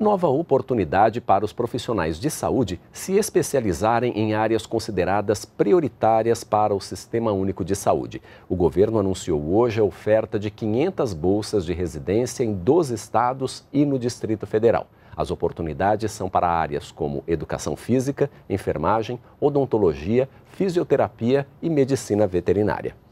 nova oportunidade para os profissionais de saúde se especializarem em áreas consideradas prioritárias para o Sistema Único de Saúde. O governo anunciou hoje a oferta de 500 bolsas de residência em 12 estados e no Distrito Federal. As oportunidades são para áreas como educação física, enfermagem, odontologia, fisioterapia e medicina veterinária.